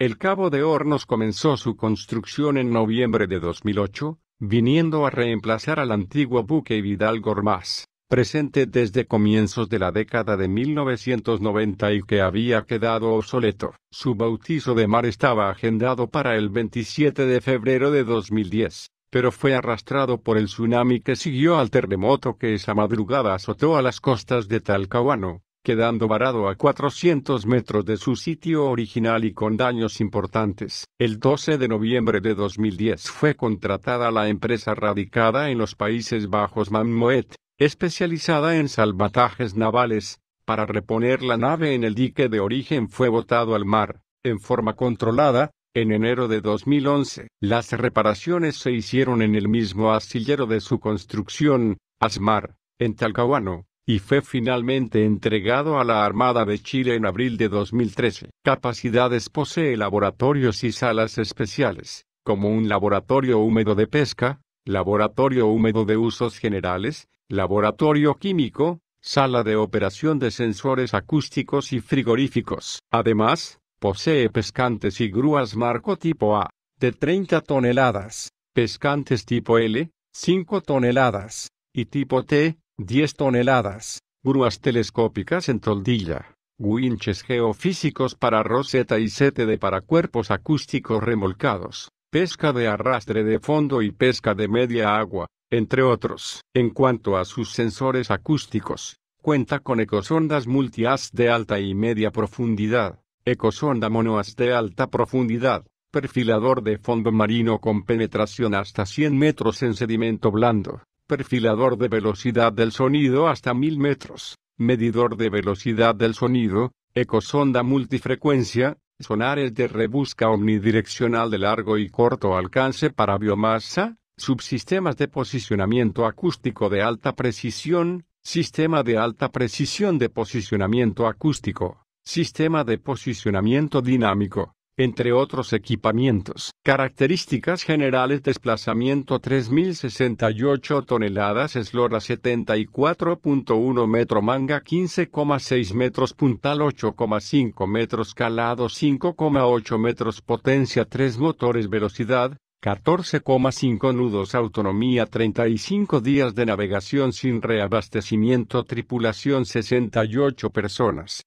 El Cabo de Hornos comenzó su construcción en noviembre de 2008, viniendo a reemplazar al antiguo buque Vidal Gormaz, presente desde comienzos de la década de 1990 y que había quedado obsoleto. Su bautizo de mar estaba agendado para el 27 de febrero de 2010, pero fue arrastrado por el tsunami que siguió al terremoto que esa madrugada azotó a las costas de Talcahuano, quedando varado a 400 metros de su sitio original y con daños importantes. El 12 de noviembre de 2010 fue contratada la empresa radicada en los Países Bajos Mammoet, especializada en salvatajes navales, para reponer la nave en el dique de origen fue botado al mar, en forma controlada, en enero de 2011, las reparaciones se hicieron en el mismo astillero de su construcción, Asmar, en Talcahuano, y fue finalmente entregado a la Armada de Chile en abril de 2013. Capacidades posee laboratorios y salas especiales, como un laboratorio húmedo de pesca, laboratorio húmedo de usos generales, laboratorio químico, sala de operación de sensores acústicos y frigoríficos. Además, Posee pescantes y grúas marco tipo A, de 30 toneladas, pescantes tipo L, 5 toneladas, y tipo T, 10 toneladas, grúas telescópicas en toldilla, winches geofísicos para roseta y CTD para cuerpos acústicos remolcados, pesca de arrastre de fondo y pesca de media agua, entre otros. En cuanto a sus sensores acústicos, cuenta con ecosondas multias de alta y media profundidad, Ecosonda monoas de alta profundidad, perfilador de fondo marino con penetración hasta 100 metros en sedimento blando, perfilador de velocidad del sonido hasta 1000 metros, medidor de velocidad del sonido, ecosonda multifrecuencia, sonares de rebusca omnidireccional de largo y corto alcance para biomasa, subsistemas de posicionamiento acústico de alta precisión, sistema de alta precisión de posicionamiento acústico sistema de posicionamiento dinámico, entre otros equipamientos. Características generales desplazamiento 3068 toneladas eslora 74.1 metro manga 15,6 metros puntal 8,5 metros calado 5,8 metros potencia 3 motores velocidad 14,5 nudos autonomía 35 días de navegación sin reabastecimiento tripulación 68 personas.